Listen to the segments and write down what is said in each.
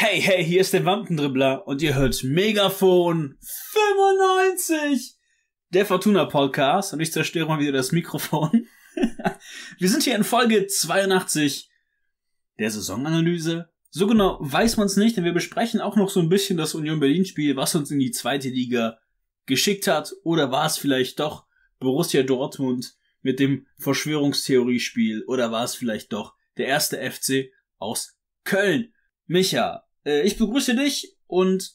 Hey, hey, hier ist der Wampendribbler und ihr hört Megafon 95, der Fortuna Podcast und ich zerstöre mal wieder das Mikrofon. Wir sind hier in Folge 82 der Saisonanalyse. So genau weiß man es nicht, denn wir besprechen auch noch so ein bisschen das Union Berlin Spiel, was uns in die zweite Liga geschickt hat oder war es vielleicht doch Borussia Dortmund mit dem Verschwörungstheoriespiel oder war es vielleicht doch der erste FC aus Köln. Micha, äh, ich begrüße dich und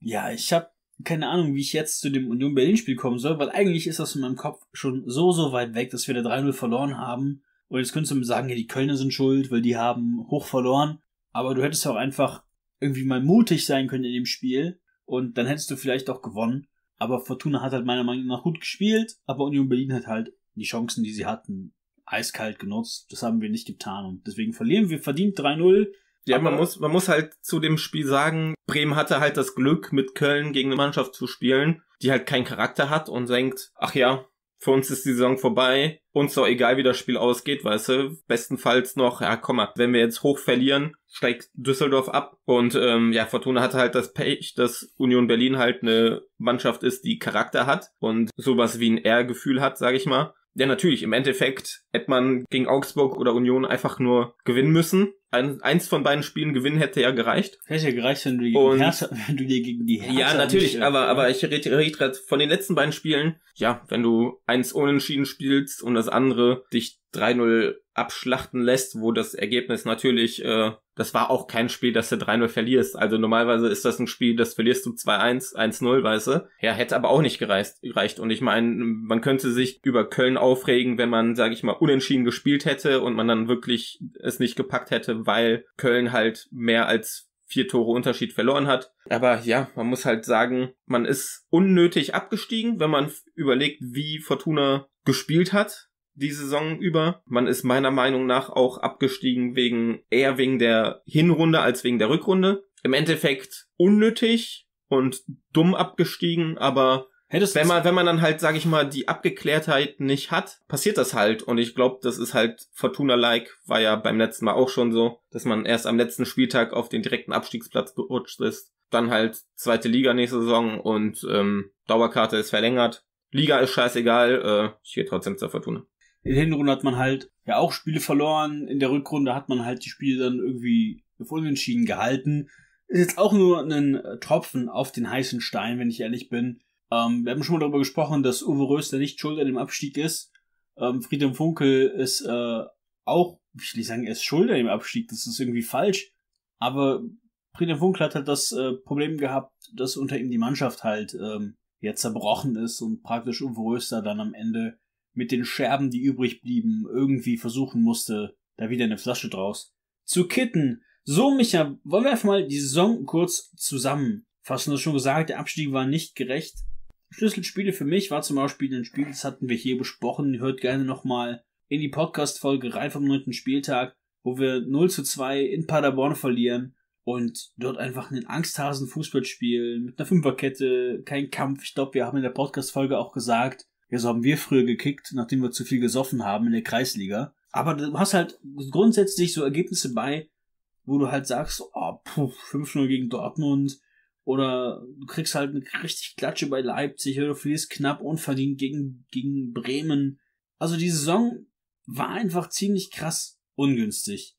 ja, ich habe keine Ahnung, wie ich jetzt zu dem Union Berlin-Spiel kommen soll, weil eigentlich ist das in meinem Kopf schon so, so weit weg, dass wir da 3-0 verloren haben. Und jetzt könntest du mir sagen, ja, die Kölner sind schuld, weil die haben hoch verloren. Aber du hättest auch einfach irgendwie mal mutig sein können in dem Spiel und dann hättest du vielleicht auch gewonnen. Aber Fortuna hat halt meiner Meinung nach gut gespielt, aber Union Berlin hat halt die Chancen, die sie hatten, eiskalt genutzt. Das haben wir nicht getan und deswegen verlieren wir verdient 3-0. Ja, man muss, man muss halt zu dem Spiel sagen, Bremen hatte halt das Glück, mit Köln gegen eine Mannschaft zu spielen, die halt keinen Charakter hat und denkt, ach ja, für uns ist die Saison vorbei, uns doch egal, wie das Spiel ausgeht, weißt du, bestenfalls noch, ja, komm mal, wenn wir jetzt hoch verlieren, steigt Düsseldorf ab und ähm, ja, Fortuna hatte halt das Pech, dass Union Berlin halt eine Mannschaft ist, die Charakter hat und sowas wie ein R-Gefühl hat, sag ich mal. Ja, natürlich, im Endeffekt hätte man gegen Augsburg oder Union einfach nur gewinnen müssen ein, eins von beiden Spielen gewinnen hätte ja gereicht. Hätte ja gereicht, wenn du, gegen und, Hertha, wenn du dir gegen die Hertha Ja, natürlich, nicht, äh, aber, ja. aber äh, ich rede red gerade von den letzten beiden Spielen. Ja, wenn du eins unentschieden spielst und das andere dich 3-0 abschlachten lässt, wo das Ergebnis natürlich, äh, das war auch kein Spiel, dass du 3-0 verlierst. Also normalerweise ist das ein Spiel, das verlierst du 2-1, 1-0, weißt du. Ja, hätte aber auch nicht gereicht. gereicht. Und ich meine, man könnte sich über Köln aufregen, wenn man, sage ich mal, unentschieden gespielt hätte und man dann wirklich es nicht gepackt hätte, weil Köln halt mehr als vier Tore Unterschied verloren hat. Aber ja, man muss halt sagen, man ist unnötig abgestiegen, wenn man überlegt, wie Fortuna gespielt hat die Saison über. Man ist meiner Meinung nach auch abgestiegen wegen eher wegen der Hinrunde als wegen der Rückrunde. Im Endeffekt unnötig und dumm abgestiegen, aber Hättest wenn man wenn man dann halt sage ich mal die Abgeklärtheit nicht hat, passiert das halt und ich glaube, das ist halt Fortuna like, war ja beim letzten Mal auch schon so, dass man erst am letzten Spieltag auf den direkten Abstiegsplatz gerutscht ist, dann halt zweite Liga nächste Saison und ähm, Dauerkarte ist verlängert. Liga ist scheißegal, äh, ich gehe trotzdem zur Fortuna. In der Hinrunde hat man halt ja auch Spiele verloren, in der Rückrunde hat man halt die Spiele dann irgendwie auf Unentschieden gehalten. Ist jetzt auch nur ein äh, Tropfen auf den heißen Stein, wenn ich ehrlich bin ähm, wir haben schon mal darüber gesprochen, dass Uwe Röster nicht schuld an dem Abstieg ist. Ähm, Friedhelm Funkel ist äh, auch, ich will nicht sagen, er ist schuld an dem Abstieg, das ist irgendwie falsch. Aber Friedhelm Funkel hat halt das äh, Problem gehabt, dass unter ihm die Mannschaft halt ähm, ja zerbrochen ist und praktisch Uwe Röster dann am Ende mit den Scherben, die übrig blieben, irgendwie versuchen musste, da wieder eine Flasche draus zu kitten. So, Micha, wollen wir einfach mal die Saison kurz zusammenfassen. Du hast schon gesagt, der Abstieg war nicht gerecht, Schlüsselspiele für mich war zum Beispiel ein Spiel, das hatten wir hier besprochen. Hört gerne nochmal in die Podcast-Folge rein vom neunten Spieltag, wo wir 0 zu 2 in Paderborn verlieren und dort einfach einen Angsthasen-Fußball spielen mit einer Fünferkette, kein Kampf. Ich glaube, wir haben in der Podcast-Folge auch gesagt, ja, so haben wir früher gekickt, nachdem wir zu viel gesoffen haben in der Kreisliga. Aber du hast halt grundsätzlich so Ergebnisse bei, wo du halt sagst, oh, puh, 5-0 gegen Dortmund, oder du kriegst halt eine richtig Klatsche bei Leipzig oder du verlierst knapp unverdient gegen, gegen Bremen. Also die Saison war einfach ziemlich krass ungünstig.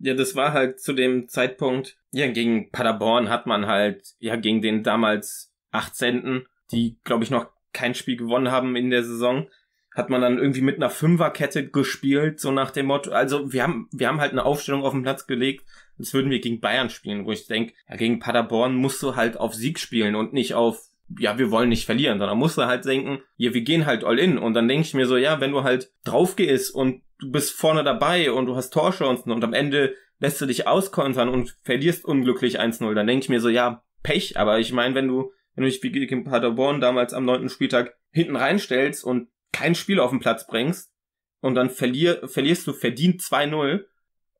Ja, das war halt zu dem Zeitpunkt, ja, gegen Paderborn hat man halt, ja, gegen den damals 18., die, glaube ich, noch kein Spiel gewonnen haben in der Saison, hat man dann irgendwie mit einer Fünferkette gespielt, so nach dem Motto, also wir haben, wir haben halt eine Aufstellung auf den Platz gelegt, als würden wir gegen Bayern spielen, wo ich denke, ja, gegen Paderborn musst du halt auf Sieg spielen und nicht auf ja, wir wollen nicht verlieren, sondern musst du halt denken, ja, wir gehen halt all in. Und dann denke ich mir so, ja, wenn du halt drauf gehst und du bist vorne dabei und du hast Torchancen und am Ende lässt du dich auskontern und verlierst unglücklich 1-0, dann denke ich mir so, ja, Pech. Aber ich meine, wenn du, wenn du dich wie gegen Paderborn damals am neunten Spieltag hinten reinstellst und kein Spiel auf den Platz bringst und dann verlier, verlierst du verdient 2-0,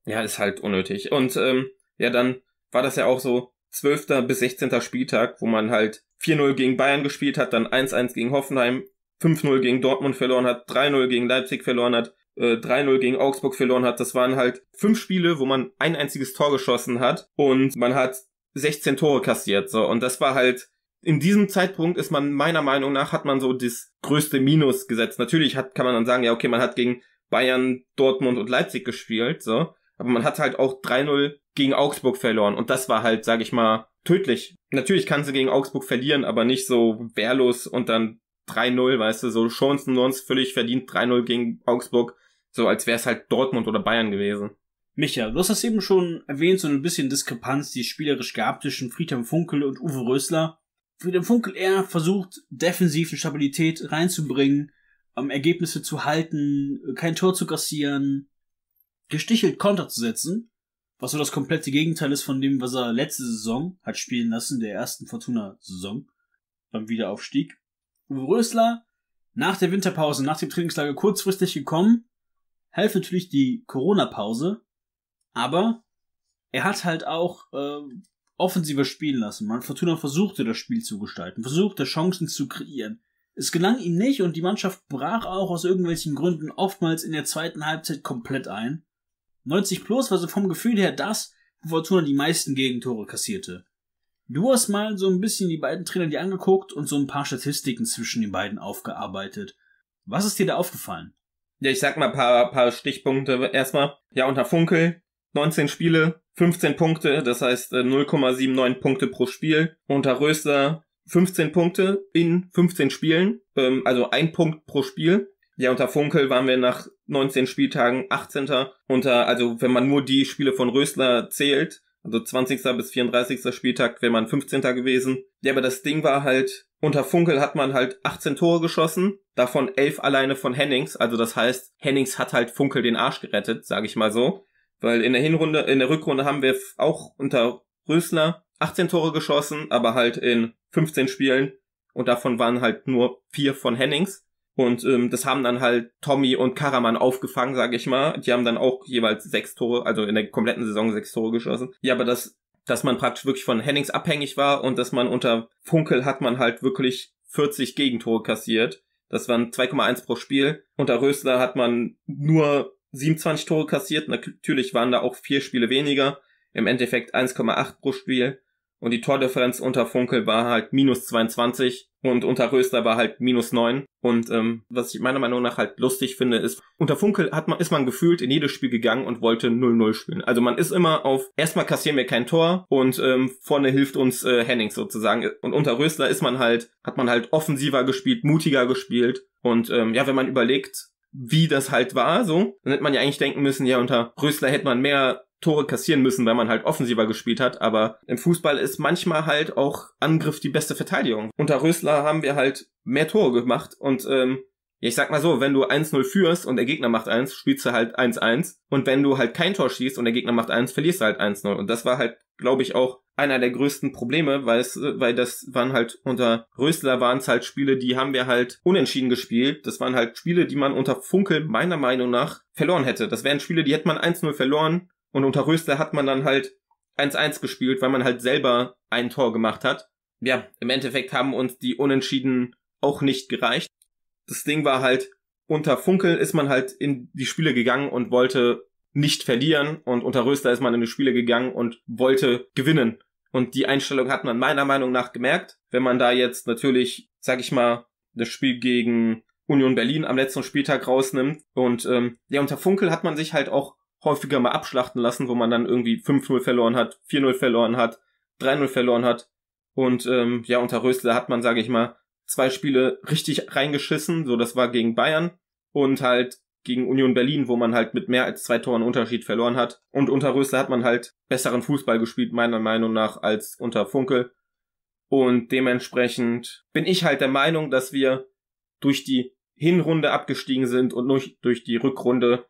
ja, ist halt unnötig. Und ähm, ja, dann war das ja auch so 12. bis 16. Spieltag, wo man halt 4-0 gegen Bayern gespielt hat, dann 1-1 gegen Hoffenheim, 5-0 gegen Dortmund verloren hat, 3-0 gegen Leipzig verloren hat, äh, 3-0 gegen Augsburg verloren hat. Das waren halt fünf Spiele, wo man ein einziges Tor geschossen hat und man hat 16 Tore kassiert. So, und das war halt. In diesem Zeitpunkt ist man meiner Meinung nach hat man so das größte Minus gesetzt. Natürlich hat, kann man dann sagen, ja okay, man hat gegen Bayern, Dortmund und Leipzig gespielt, so aber man hat halt auch 3-0 gegen Augsburg verloren und das war halt, sag ich mal, tödlich. Natürlich kann sie gegen Augsburg verlieren, aber nicht so wehrlos und dann 3-0, weißt du, so Chancen sonst völlig verdient 3-0 gegen Augsburg, so als wäre es halt Dortmund oder Bayern gewesen. Micha, du hast das eben schon erwähnt, so ein bisschen Diskrepanz, die es spielerisch gab zwischen Friedhelm Funkel und Uwe Rösler. Friedhelm Funkel eher versucht, defensiv eine Stabilität reinzubringen, ähm, Ergebnisse zu halten, kein Tor zu kassieren, gestichelt Konter zu setzen, was so das komplette Gegenteil ist von dem, was er letzte Saison hat spielen lassen, der ersten Fortuna-Saison beim Wiederaufstieg. Uwe Rösler nach der Winterpause, nach dem Trainingslager kurzfristig gekommen, half natürlich die Corona-Pause, aber er hat halt auch äh, offensiver spielen lassen. Man Fortuna versuchte das Spiel zu gestalten, versuchte Chancen zu kreieren. Es gelang ihm nicht und die Mannschaft brach auch aus irgendwelchen Gründen oftmals in der zweiten Halbzeit komplett ein. 90 plus war so vom Gefühl her das, wo Fortuna die meisten Gegentore kassierte. Du hast mal so ein bisschen die beiden Trainer dir angeguckt und so ein paar Statistiken zwischen den beiden aufgearbeitet. Was ist dir da aufgefallen? Ja, ich sag mal paar, paar Stichpunkte erstmal. Ja, unter Funkel, 19 Spiele, 15 Punkte, das heißt 0,79 äh, Punkte pro Spiel. Unter Röster 15 Punkte in 15 Spielen, ähm, also ein Punkt pro Spiel. Ja, unter Funkel waren wir nach 19 Spieltagen 18. unter, also wenn man nur die Spiele von Rösler zählt, also 20. bis 34. Spieltag wäre man 15. gewesen. Ja, aber das Ding war halt, unter Funkel hat man halt 18 Tore geschossen, davon 11 alleine von Hennings. Also das heißt, Hennings hat halt Funkel den Arsch gerettet, sage ich mal so. Weil in der Hinrunde, in der Rückrunde haben wir auch unter Rösler 18 Tore geschossen, aber halt in 15 Spielen. Und davon waren halt nur 4 von Hennings. Und ähm, das haben dann halt Tommy und Karaman aufgefangen, sage ich mal. Die haben dann auch jeweils sechs Tore, also in der kompletten Saison sechs Tore geschossen. Ja, aber das, dass man praktisch wirklich von Hennings abhängig war und dass man unter Funkel hat man halt wirklich 40 Gegentore kassiert. Das waren 2,1 pro Spiel. Unter Rösler hat man nur 27 Tore kassiert. Natürlich waren da auch vier Spiele weniger. Im Endeffekt 1,8 pro Spiel. Und die Tordifferenz unter Funkel war halt minus 22 und unter Röster war halt minus neun. Und ähm, was ich meiner Meinung nach halt lustig finde, ist, unter Funkel hat man, ist man gefühlt in jedes Spiel gegangen und wollte 0-0 spielen. Also man ist immer auf, erstmal kassieren wir kein Tor und ähm, vorne hilft uns äh, Hennings sozusagen. Und unter Rösler ist man halt, hat man halt offensiver gespielt, mutiger gespielt. Und ähm, ja, wenn man überlegt, wie das halt war, so. Dann hätte man ja eigentlich denken müssen, ja, unter Rösler hätte man mehr Tore kassieren müssen, weil man halt offensiver gespielt hat, aber im Fußball ist manchmal halt auch Angriff die beste Verteidigung. Unter Rösler haben wir halt mehr Tore gemacht und ähm, ja, ich sag mal so, wenn du 1-0 führst und der Gegner macht 1, spielst du halt 1-1. Und wenn du halt kein Tor schießt und der Gegner macht 1, verlierst du halt 1-0. Und das war halt, glaube ich, auch einer der größten Probleme, weil es, äh, weil das waren halt unter Rösler waren es halt Spiele, die haben wir halt unentschieden gespielt. Das waren halt Spiele, die man unter Funkel meiner Meinung nach verloren hätte. Das wären Spiele, die hätte man 1-0 verloren und unter Rösler hat man dann halt 1-1 gespielt, weil man halt selber ein Tor gemacht hat. Ja, im Endeffekt haben uns die Unentschieden auch nicht gereicht das Ding war halt, unter Funkel ist man halt in die Spiele gegangen und wollte nicht verlieren und unter Röster ist man in die Spiele gegangen und wollte gewinnen. Und die Einstellung hat man meiner Meinung nach gemerkt. Wenn man da jetzt natürlich, sag ich mal, das Spiel gegen Union Berlin am letzten Spieltag rausnimmt. Und ähm, ja, unter Funkel hat man sich halt auch häufiger mal abschlachten lassen, wo man dann irgendwie 5-0 verloren hat, 4-0 verloren hat, 3-0 verloren hat. Und ähm, ja, unter Rösler hat man, sage ich mal, zwei Spiele richtig reingeschissen. So, das war gegen Bayern und halt gegen Union Berlin, wo man halt mit mehr als zwei Toren Unterschied verloren hat. Und unter Rösler hat man halt besseren Fußball gespielt, meiner Meinung nach, als unter Funkel. Und dementsprechend bin ich halt der Meinung, dass wir durch die Hinrunde abgestiegen sind und durch, durch die Rückrunde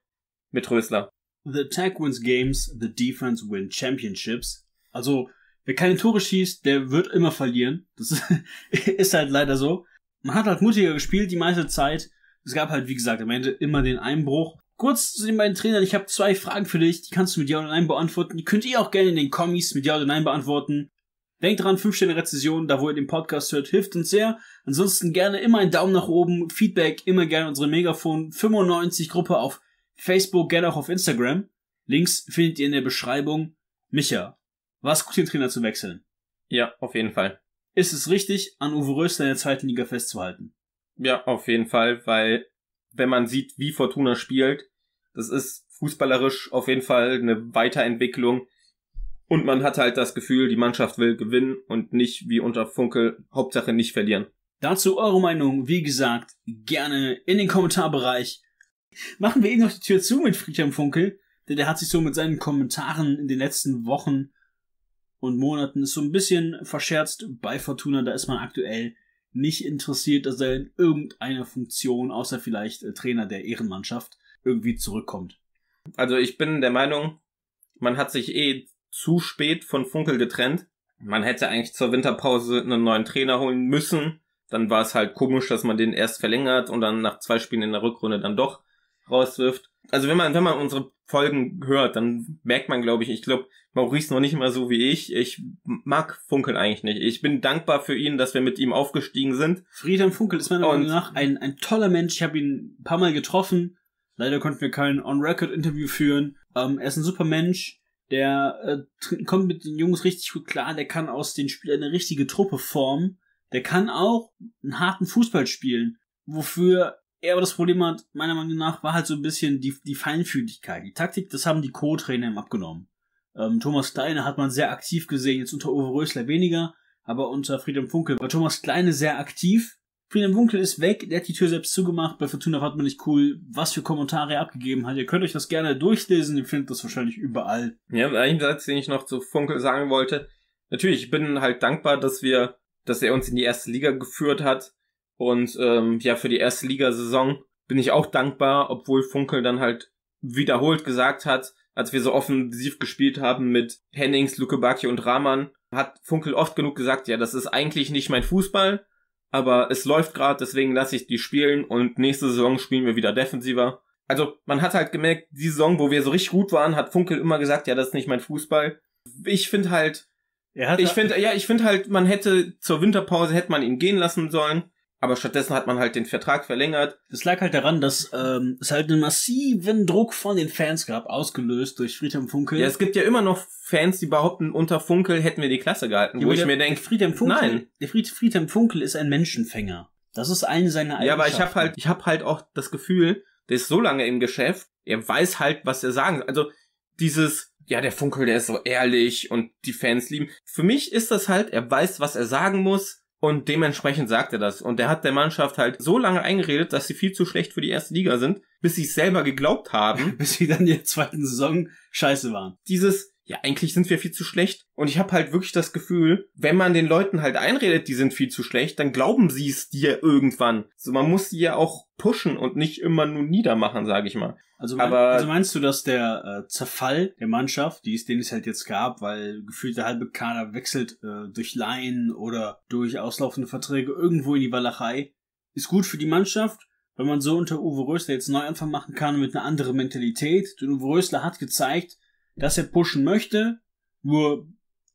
mit Rösler. The attack wins games, the defense wins championships. Also Wer keine Tore schießt, der wird immer verlieren. Das ist halt leider so. Man hat halt mutiger gespielt die meiste Zeit. Es gab halt, wie gesagt, am Ende immer den Einbruch. Kurz zu den beiden Trainern, ich habe zwei Fragen für dich, die kannst du mit Ja oder Nein beantworten. Die könnt ihr auch gerne in den Kommis mit Ja oder Nein beantworten. Denkt dran, 5 Sterne Rezession, da wo ihr den Podcast hört, hilft uns sehr. Ansonsten gerne immer einen Daumen nach oben, Feedback, immer gerne unsere Megafon 95 Gruppe auf Facebook, gerne auch auf Instagram. Links findet ihr in der Beschreibung. Micha, war es gut, den Trainer zu wechseln? Ja, auf jeden Fall. Ist es richtig, an Uwe Rösler in der zweiten Liga festzuhalten? Ja, auf jeden Fall, weil wenn man sieht, wie Fortuna spielt, das ist fußballerisch auf jeden Fall eine Weiterentwicklung. Und man hat halt das Gefühl, die Mannschaft will gewinnen und nicht wie unter Funkel Hauptsache nicht verlieren. Dazu eure Meinung, wie gesagt, gerne in den Kommentarbereich. Machen wir eben noch die Tür zu mit Friedhelm Funkel, denn der hat sich so mit seinen Kommentaren in den letzten Wochen und Monaten ist so ein bisschen verscherzt bei Fortuna, da ist man aktuell nicht interessiert, dass er in irgendeiner Funktion, außer vielleicht äh, Trainer der Ehrenmannschaft, irgendwie zurückkommt. Also ich bin der Meinung, man hat sich eh zu spät von Funkel getrennt. Man hätte eigentlich zur Winterpause einen neuen Trainer holen müssen. Dann war es halt komisch, dass man den erst verlängert und dann nach zwei Spielen in der Rückrunde dann doch rauswirft. Also wenn man, wenn man unsere Folgen hört, dann merkt man, glaube ich, ich glaube, Maurice noch nicht mal so wie ich. Ich mag Funkel eigentlich nicht. Ich bin dankbar für ihn, dass wir mit ihm aufgestiegen sind. Friedhelm Funkel ist meiner Meinung nach ein, ein toller Mensch. Ich habe ihn ein paar Mal getroffen. Leider konnten wir kein On-Record-Interview führen. Ähm, er ist ein super Mensch. Der äh, kommt mit den Jungs richtig gut klar. Der kann aus den Spielern eine richtige Truppe formen. Der kann auch einen harten Fußball spielen. Wofür ja, aber das Problem hat, meiner Meinung nach, war halt so ein bisschen die, die Feinfühligkeit. Die Taktik, das haben die Co-Trainer ihm abgenommen. Ähm, Thomas Kleine hat man sehr aktiv gesehen, jetzt unter Uwe Rösler weniger, aber unter Friedem Funkel war Thomas Kleine sehr aktiv. Friedem Funkel ist weg, der hat die Tür selbst zugemacht. Bei Fortuna hat man nicht cool, was für Kommentare er abgegeben hat. Ihr könnt euch das gerne durchlesen, ihr findet das wahrscheinlich überall. Ja, ein Satz, den ich noch zu Funkel sagen wollte. Natürlich, ich bin halt dankbar, dass wir, dass er uns in die erste Liga geführt hat und ähm, ja, für die erste Ligasaison bin ich auch dankbar, obwohl Funkel dann halt wiederholt gesagt hat, als wir so offensiv gespielt haben mit Hennings, Luke Baki und Rahman, hat Funkel oft genug gesagt, ja, das ist eigentlich nicht mein Fußball, aber es läuft gerade, deswegen lasse ich die spielen und nächste Saison spielen wir wieder defensiver. Also man hat halt gemerkt, die Saison, wo wir so richtig gut waren, hat Funkel immer gesagt, ja, das ist nicht mein Fußball. Ich finde halt, ich finde, ja, ich finde halt, man hätte zur Winterpause hätte man ihn gehen lassen sollen. Aber stattdessen hat man halt den Vertrag verlängert. Es lag halt daran, dass ähm, es halt einen massiven Druck von den Fans gab, ausgelöst durch Friedhelm Funkel. Ja, es gibt ja immer noch Fans, die behaupten, unter Funkel hätten wir die Klasse gehalten. Ja, wo ich der, mir denke, Friedhelm Funkel, nein. Der Fried, Friedhelm Funkel ist ein Menschenfänger. Das ist eine seiner Eigenschaften. Ja, aber ich habe halt, ich habe halt auch das Gefühl, der ist so lange im Geschäft, er weiß halt, was er sagen soll. Also dieses, ja, der Funkel, der ist so ehrlich und die Fans lieben. Für mich ist das halt, er weiß, was er sagen muss und dementsprechend sagt er das. Und er hat der Mannschaft halt so lange eingeredet, dass sie viel zu schlecht für die erste Liga sind, bis sie es selber geglaubt haben. bis sie dann in der zweiten Saison scheiße waren. Dieses, ja, eigentlich sind wir viel zu schlecht. Und ich habe halt wirklich das Gefühl, wenn man den Leuten halt einredet, die sind viel zu schlecht, dann glauben sie es dir irgendwann. So, man muss sie ja auch pushen und nicht immer nur niedermachen, sage ich mal. Also, mein, Aber, also meinst du, dass der äh, Zerfall der Mannschaft, die es, den es halt jetzt gab, weil gefühlt der halbe Kader wechselt äh, durch Laien oder durch auslaufende Verträge irgendwo in die Walachei, ist gut für die Mannschaft? Wenn man so unter Uwe Rösler jetzt Neuanfang machen kann mit einer anderen Mentalität. Denn Uwe Rösler hat gezeigt, dass er pushen möchte. Nur,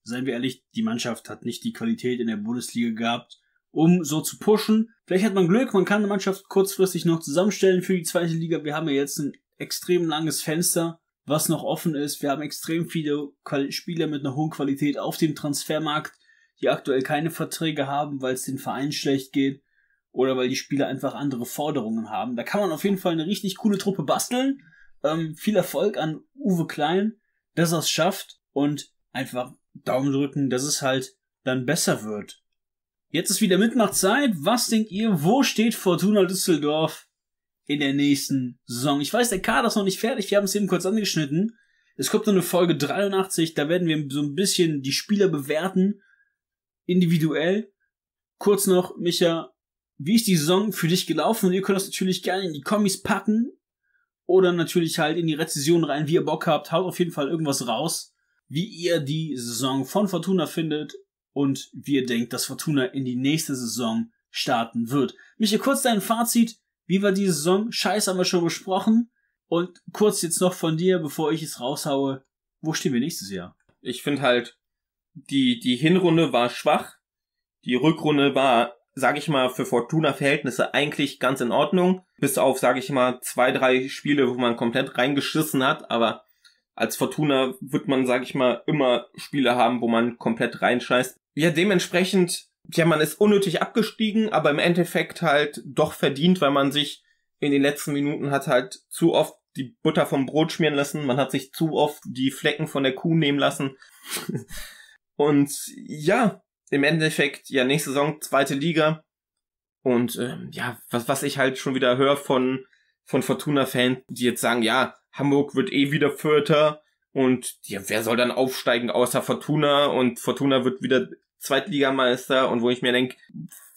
seien wir ehrlich, die Mannschaft hat nicht die Qualität in der Bundesliga gehabt, um so zu pushen. Vielleicht hat man Glück, man kann eine Mannschaft kurzfristig noch zusammenstellen für die zweite Liga. Wir haben ja jetzt ein extrem langes Fenster, was noch offen ist. Wir haben extrem viele Spieler mit einer hohen Qualität auf dem Transfermarkt, die aktuell keine Verträge haben, weil es den Verein schlecht geht oder weil die Spieler einfach andere Forderungen haben. Da kann man auf jeden Fall eine richtig coole Truppe basteln. Ähm, viel Erfolg an Uwe Klein dass er es schafft und einfach Daumen drücken, dass es halt dann besser wird. Jetzt ist wieder Mitmachzeit. Was denkt ihr, wo steht Fortuna Düsseldorf in der nächsten Saison? Ich weiß, der Kader ist noch nicht fertig. Wir haben es eben kurz angeschnitten. Es kommt noch eine Folge 83. Da werden wir so ein bisschen die Spieler bewerten. Individuell. Kurz noch, Micha, wie ist die Saison für dich gelaufen? Und ihr könnt das natürlich gerne in die Kommis packen oder natürlich halt in die Rezession rein, wie ihr Bock habt. Haut auf jeden Fall irgendwas raus, wie ihr die Saison von Fortuna findet und wie ihr denkt, dass Fortuna in die nächste Saison starten wird. Michael, kurz dein Fazit. Wie war die Saison? Scheiß haben wir schon besprochen. Und kurz jetzt noch von dir, bevor ich es raushaue. Wo stehen wir nächstes Jahr? Ich finde halt, die, die Hinrunde war schwach. Die Rückrunde war sage ich mal, für Fortuna-Verhältnisse eigentlich ganz in Ordnung. Bis auf, sage ich mal, zwei, drei Spiele, wo man komplett reingeschissen hat. Aber als Fortuna wird man, sage ich mal, immer Spiele haben, wo man komplett reinscheißt. Ja, dementsprechend, ja, man ist unnötig abgestiegen, aber im Endeffekt halt doch verdient, weil man sich in den letzten Minuten hat halt zu oft die Butter vom Brot schmieren lassen, man hat sich zu oft die Flecken von der Kuh nehmen lassen. Und ja, im Endeffekt ja nächste Saison zweite Liga. Und ähm, ja, was, was ich halt schon wieder höre von, von Fortuna-Fans, die jetzt sagen, ja, Hamburg wird eh wieder Vierter und ja, wer soll dann aufsteigen außer Fortuna und Fortuna wird wieder Zweitligameister und wo ich mir denke,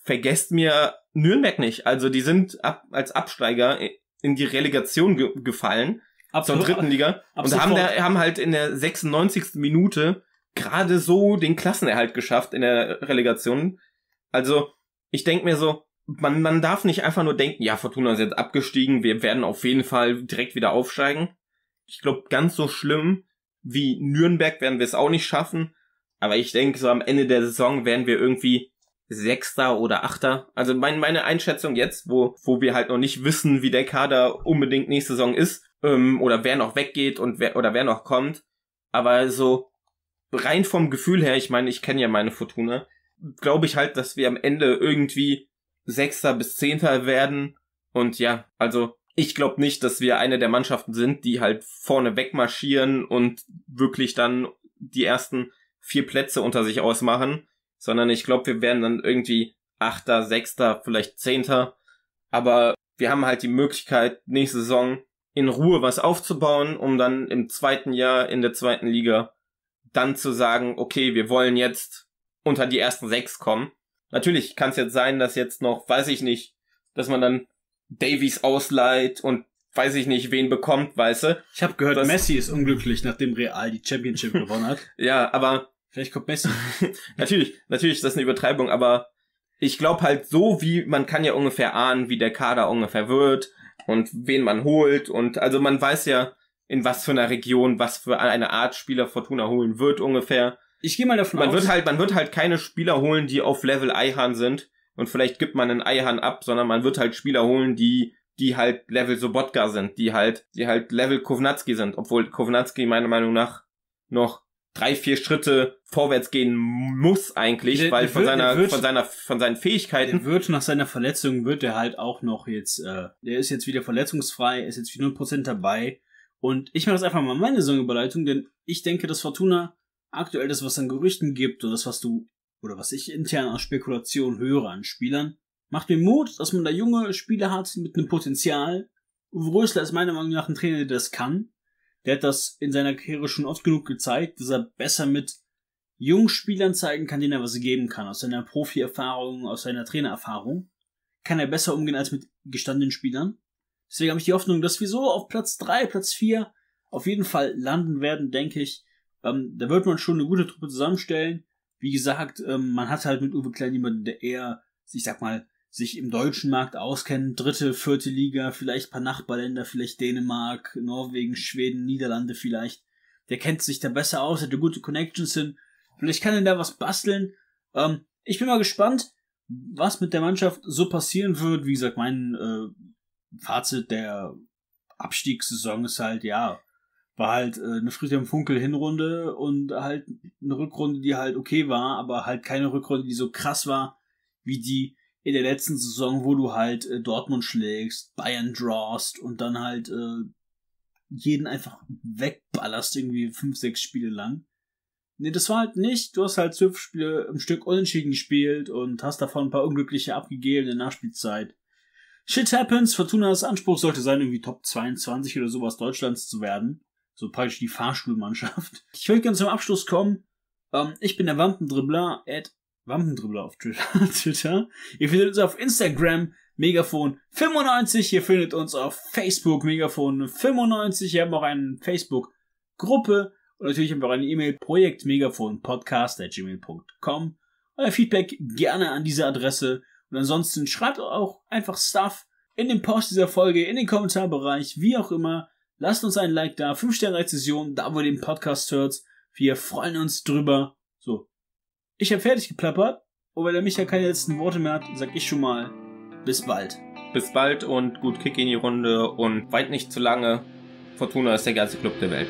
vergesst mir Nürnberg nicht. Also die sind ab, als Absteiger in die Relegation ge gefallen Absolut. zur dritten Liga Absolut. und haben, da, haben halt in der 96. Minute gerade so den Klassenerhalt geschafft in der Relegation. Also, ich denke mir so, man, man darf nicht einfach nur denken, ja, Fortuna ist jetzt abgestiegen, wir werden auf jeden Fall direkt wieder aufsteigen. Ich glaube, ganz so schlimm wie Nürnberg werden wir es auch nicht schaffen. Aber ich denke, so am Ende der Saison werden wir irgendwie Sechster oder Achter. Also mein, meine Einschätzung jetzt, wo, wo wir halt noch nicht wissen, wie der Kader unbedingt nächste Saison ist, ähm, oder wer noch weggeht und wer oder wer noch kommt. Aber so rein vom Gefühl her, ich meine, ich kenne ja meine Fortuna, glaube ich halt, dass wir am Ende irgendwie Sechster bis Zehnter werden. Und ja, also ich glaube nicht, dass wir eine der Mannschaften sind, die halt vorne wegmarschieren und wirklich dann die ersten vier Plätze unter sich ausmachen, sondern ich glaube, wir werden dann irgendwie Achter, Sechster, vielleicht Zehnter. Aber wir haben halt die Möglichkeit, nächste Saison in Ruhe was aufzubauen, um dann im zweiten Jahr in der zweiten Liga dann zu sagen, okay, wir wollen jetzt unter die ersten sechs kommen. Natürlich kann es jetzt sein, dass jetzt noch, weiß ich nicht, dass man dann Davies ausleiht und weiß ich nicht, wen bekommt, weißt du. Ich habe gehört, dass, Messi ist unglücklich, nachdem Real die Championship gewonnen hat. ja, aber. Vielleicht kommt Messi. natürlich, natürlich ist das eine Übertreibung, aber ich glaube halt so, wie man kann ja ungefähr ahnen, wie der Kader ungefähr wird und wen man holt und also man weiß ja, in was für einer Region, was für eine Art Spieler Fortuna holen wird ungefähr. Ich gehe mal davon man aus. Wird halt, man wird halt keine Spieler holen, die auf Level Eihahn sind und vielleicht gibt man einen Eihahn ab, sondern man wird halt Spieler holen, die die halt Level Sobotka sind, die halt, die halt Level Kovnatski sind, obwohl Kovnatski meiner Meinung nach noch drei, vier Schritte vorwärts gehen muss eigentlich, der, weil der von wird, seiner, wird, von seiner, von seinen Fähigkeiten. wird nach seiner Verletzung wird er halt auch noch jetzt, äh, der ist jetzt wieder verletzungsfrei, ist jetzt 400% dabei und ich mache jetzt einfach mal meine Saisonüberleitung, denn ich denke, dass Fortuna aktuell das, was an Gerüchten gibt oder das, was du oder was ich intern aus Spekulation höre an Spielern, macht mir Mut, dass man da junge Spieler hat mit einem Potenzial. Uwe Rösler ist meiner Meinung nach ein Trainer, der das kann. Der hat das in seiner Karriere schon oft genug gezeigt, dass er besser mit jungen Spielern zeigen kann, denen er was geben kann. Aus seiner Profi-Erfahrung, aus seiner Trainererfahrung kann er besser umgehen als mit gestandenen Spielern. Deswegen habe ich die Hoffnung, dass wir so auf Platz 3, Platz 4 auf jeden Fall landen werden, denke ich. Ähm, da wird man schon eine gute Truppe zusammenstellen. Wie gesagt, ähm, man hat halt mit Uwe Klein jemanden, der eher, ich sag mal, sich im deutschen Markt auskennt. Dritte, vierte Liga, vielleicht paar Nachbarländer, vielleicht Dänemark, Norwegen, Schweden, Niederlande vielleicht. Der kennt sich da besser aus, hat gute Connections hin. Vielleicht kann er da was basteln. Ähm, ich bin mal gespannt, was mit der Mannschaft so passieren wird. Wie gesagt, mein äh, Fazit der Abstiegssaison ist halt, ja, war halt äh, eine Friedhelm Funkel Hinrunde und halt eine Rückrunde, die halt okay war, aber halt keine Rückrunde, die so krass war, wie die in der letzten Saison, wo du halt äh, Dortmund schlägst, Bayern drawst und dann halt äh, jeden einfach wegballerst, irgendwie fünf, sechs Spiele lang. Nee, das war halt nicht. Du hast halt zwölf Spiele im Stück unentschieden gespielt und hast davon ein paar unglückliche abgegeben in der Nachspielzeit. Shit happens. Fortunas Anspruch sollte sein, irgendwie Top 22 oder sowas Deutschlands zu werden. So praktisch die Fahrstuhlmannschaft. Ich will ganz zum Abschluss kommen. Ähm, ich bin der Wampendribbler, at Wampendribbler auf Twitter. Ihr findet uns auf Instagram, Megafon 95. Ihr findet uns auf Facebook, Megafon 95. Wir haben auch eine Facebook-Gruppe. Und natürlich haben wir auch eine E-Mail, projektmegafonpodcast.gmail.com. Euer Feedback gerne an diese Adresse. Und ansonsten schreibt auch einfach Stuff in den Post dieser Folge, in den Kommentarbereich, wie auch immer. Lasst uns ein Like da, 5 Sterne Rezession, da wo ihr den Podcast hört. Wir freuen uns drüber. So. Ich habe fertig geplappert. Und weil der Micha keine letzten Worte mehr hat, sag ich schon mal, bis bald. Bis bald und gut Kick in die Runde und weit nicht zu lange. Fortuna ist der geilste Club der Welt.